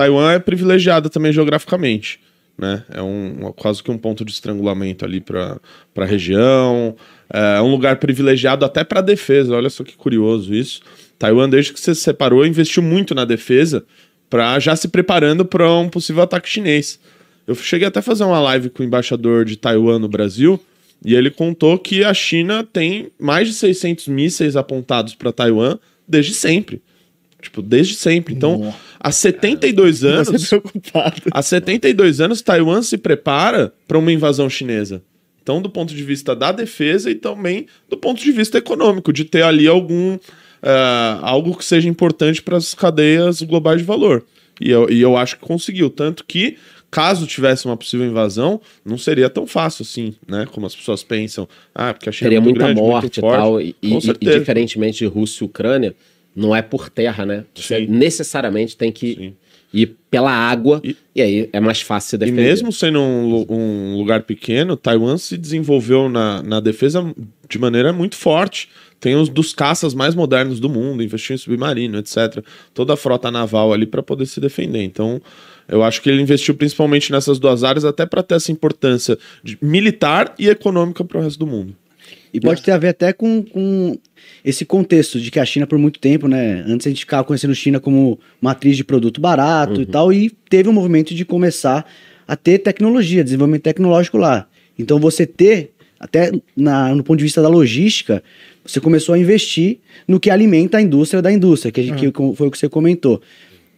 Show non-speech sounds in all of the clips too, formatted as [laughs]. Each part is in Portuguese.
Taiwan é privilegiada também geograficamente. Né? É um, quase que um ponto de estrangulamento ali para a região. É, é um lugar privilegiado até para defesa. Olha só que curioso isso. Taiwan, desde que se separou, investiu muito na defesa para já se preparando para um possível ataque chinês. Eu cheguei até a fazer uma live com o embaixador de Taiwan no Brasil e ele contou que a China tem mais de 600 mísseis apontados para Taiwan desde sempre. Tipo, desde sempre. Então, Nossa. há 72 Cara, anos. Preocupado. Há 72 anos, Taiwan se prepara para uma invasão chinesa. Então, do ponto de vista da defesa e também do ponto de vista econômico, de ter ali algum. Uh, algo que seja importante para as cadeias globais de valor. E eu, e eu acho que conseguiu. Tanto que, caso tivesse uma possível invasão, não seria tão fácil assim, né? Como as pessoas pensam. Ah, porque a China Teria é muito muita grande, morte muito forte. e tal. E, e, e, diferentemente de Rússia e Ucrânia, não é por terra, né? Você necessariamente tem que Sim. ir pela água e, e, aí é mais fácil se defender. E mesmo sendo um, um lugar pequeno, Taiwan se desenvolveu na, na defesa de maneira muito forte tem os dos caças mais modernos do mundo, investiu em submarino, etc. Toda a frota naval ali para poder se defender. Então, eu acho que ele investiu principalmente nessas duas áreas, até para ter essa importância militar e econômica para o resto do mundo. E pode ter a ver até com, com esse contexto de que a China, por muito tempo, né? Antes a gente ficava conhecendo China como matriz de produto barato uhum. e tal, e teve um movimento de começar a ter tecnologia, desenvolvimento tecnológico lá. Então você ter, até na, no ponto de vista da logística, você começou a investir no que alimenta a indústria da indústria, que, gente, uhum. que foi o que você comentou.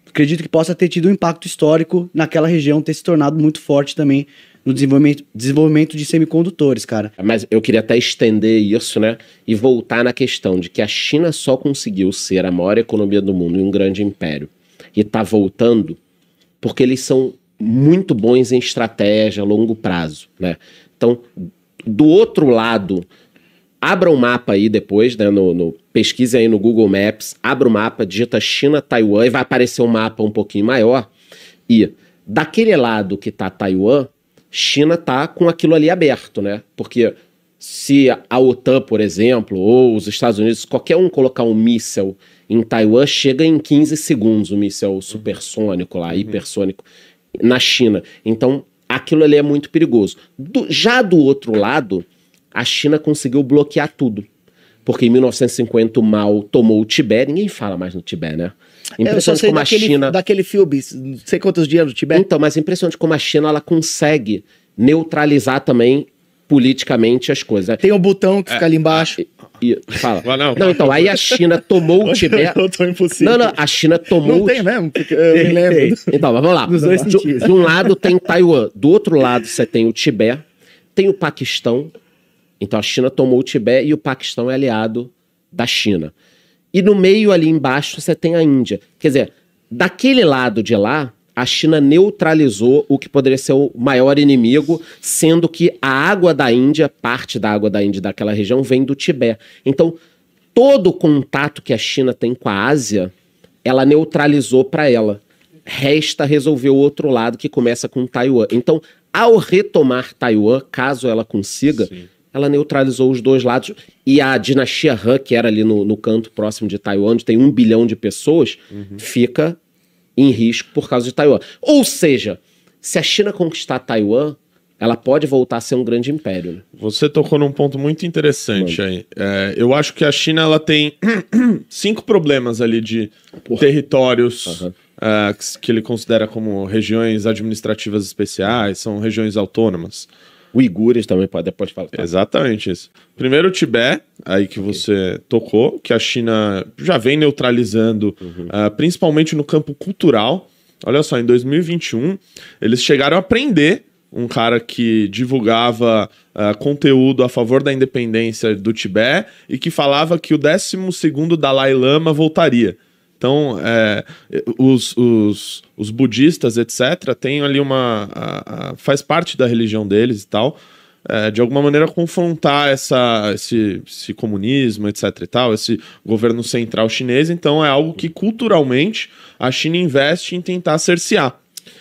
Acredito que possa ter tido um impacto histórico naquela região ter se tornado muito forte também no desenvolvimento, desenvolvimento de semicondutores, cara. Mas eu queria até estender isso, né? E voltar na questão de que a China só conseguiu ser a maior economia do mundo e um grande império. E tá voltando porque eles são muito bons em estratégia a longo prazo, né? Então, do outro lado, abra o um mapa aí depois, né? No, no, pesquise aí no Google Maps, abra o um mapa, digita China, Taiwan e vai aparecer um mapa um pouquinho maior. E daquele lado que está Taiwan, China está com aquilo ali aberto, né? Porque se a OTAN, por exemplo, ou os Estados Unidos, qualquer um colocar um míssel em Taiwan, chega em 15 segundos o um míssel supersônico lá, uhum. hipersônico, na China. Então, aquilo ali é muito perigoso. Do, já do outro lado, a China conseguiu bloquear tudo porque em 1950 o Mao tomou o Tibete, ninguém fala mais no Tibete, né? É, impressionante como daquele, a China... Daquele filme, não sei quantos dias no Tibete. Então, mas é impressionante como a China ela consegue neutralizar também politicamente as coisas. Né? Tem um botão que é. fica ali embaixo. E, e fala. Não, não, não, então, aí a China tomou o [laughs] Tibete. não, não, a China tomou. Não tem mesmo, eu me lembro. Então, mas vamos lá. Nos dois de, de um lado tem Taiwan, do outro lado você tem o Tibete, tem o Paquistão, então a China tomou o Tibete e o Paquistão é aliado da China. E no meio ali embaixo você tem a Índia. Quer dizer, daquele lado de lá, a China neutralizou o que poderia ser o maior inimigo, sendo que a água da Índia, parte da água da Índia daquela região, vem do Tibete. Então, todo o contato que a China tem com a Ásia, ela neutralizou para ela. Resta resolver o outro lado que começa com Taiwan. Então, ao retomar Taiwan, caso ela consiga, Sim ela neutralizou os dois lados. E a dinastia Han, que era ali no, no canto próximo de Taiwan, onde tem um bilhão de pessoas, uhum. fica em risco por causa de Taiwan. Ou seja, se a China conquistar Taiwan, ela pode voltar a ser um grande império. Né? Você tocou num ponto muito interessante Mano. aí. É, eu acho que a China ela tem [clears throat] cinco problemas ali de Porra. territórios uhum. uh, que ele considera como regiões administrativas especiais, são regiões autônomas. Uigures também, pode, depois falar. Tá. Exatamente isso. Primeiro o Tibete, aí que você tocou, que a China já vem neutralizando, uhum. uh, principalmente no campo cultural. Olha só, em 2021, eles chegaram a prender um cara que divulgava uh, conteúdo a favor da independência do Tibete e que falava que o 12º Dalai Lama voltaria. Então, é, os, os, os, budistas, etc., tem ali uma. A, a, faz parte da religião deles e tal. É, de alguma maneira confrontar essa, esse, esse comunismo, etc. e tal, esse governo central chinês. Então, é algo que culturalmente a China investe em tentar cercear.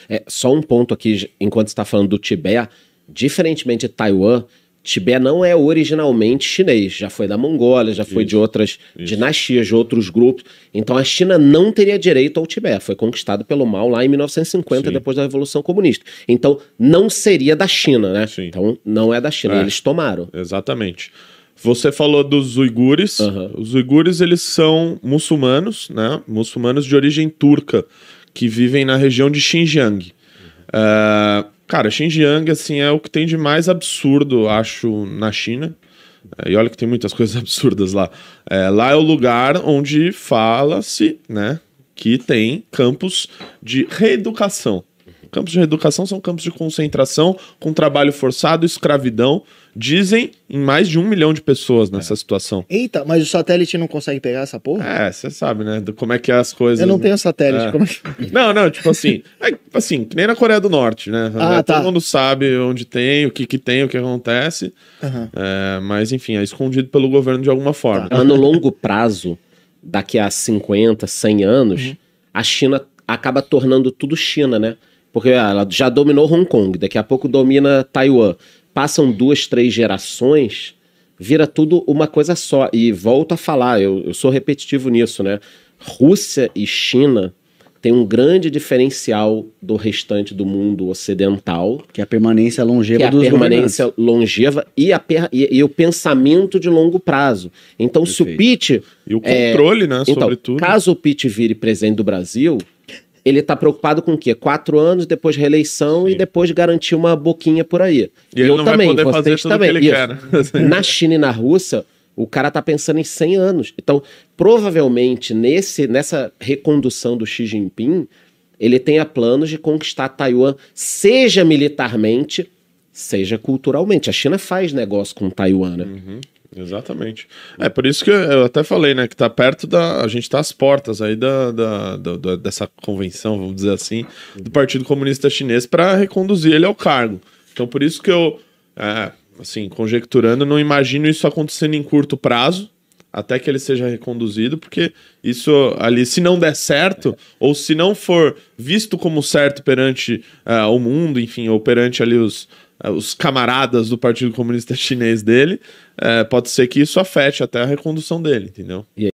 É, só um ponto aqui, enquanto está falando do Tibete, diferentemente de Taiwan, Tibete não é originalmente chinês, já foi da Mongólia, já foi de outras isso. dinastias, de outros grupos. Então a China não teria direito ao Tibete, foi conquistado pelo Mao lá em 1950, Sim. depois da Revolução Comunista. Então não seria da China, né? Sim. Então não é da China, é. eles tomaram. Exatamente. Você falou dos uigures. Uhum. Os uigures, eles são muçulmanos, né? Muçulmanos de origem turca, que vivem na região de Xinjiang. Uhum. Uh, Cara, Xinjiang, assim, é o que tem de mais absurdo, acho, na China. É, e olha que tem muitas [laughs] coisas absurdas lá. É, lá é o lugar onde fala-se, né, que tem campos de reeducação Campos de reeducação são campos de concentração com trabalho forçado, escravidão. Dizem em mais de um milhão de pessoas nessa é. situação. Eita, mas o satélite não consegue pegar essa porra? É, você sabe, né? Do, como é que é as coisas. Eu não né? tenho satélite. É. Como é que... Não, não, tipo assim. É, assim, que nem na Coreia do Norte, né? Ah, é, tá. Todo mundo sabe onde tem, o que, que tem, o que acontece. Uhum. mas, enfim, é escondido pelo governo de alguma forma. Tá. No longo prazo, daqui a 50, 100 anos, uhum. a China acaba tornando tudo China, né? Porque ah, ela já dominou Hong Kong, daqui a pouco domina Taiwan. Passam duas, três gerações, vira tudo uma coisa só. E volto a falar, eu, eu sou repetitivo nisso, né? Rússia e China têm um grande diferencial do restante do mundo ocidental. Que é a permanência longeva que é a permanência dominantes. longeva e, a e, e, o pensamento de longo prazo. Então, Perfeito. se o Pitt... E o é, controle, é, né, então, sobretudo. Caso o Pitt vire presidente do Brasil, ele está preocupado com o quê? Quatro anos, depois reeleição Sim. e depois garantir uma boquinha por aí. E eu também, vocês né? [laughs] também. na China e na Rússia, o cara está pensando em 100 anos. Então, provavelmente, nesse, nessa recondução do Xi Jinping, ele tenha planos de conquistar Taiwan, seja militarmente, seja culturalmente. A China faz negócio com Taiwan, né? Uhum. Exatamente. É por isso que eu até falei, né? Que tá perto da. A gente tá às portas aí da, da, da dessa convenção, vamos dizer assim, do uhum. Partido Comunista Chinês para reconduzir ele ao cargo. Então por isso que eu, é, assim, conjecturando, não imagino isso acontecendo em curto prazo, até que ele seja reconduzido, porque isso ali, se não der certo, ou se não for visto como certo perante uh, o mundo, enfim, ou perante ali os, eh, os camaradas do Partido Comunista Chinês dele, é, pode ser que isso afete até a recondução dele, entendeu? E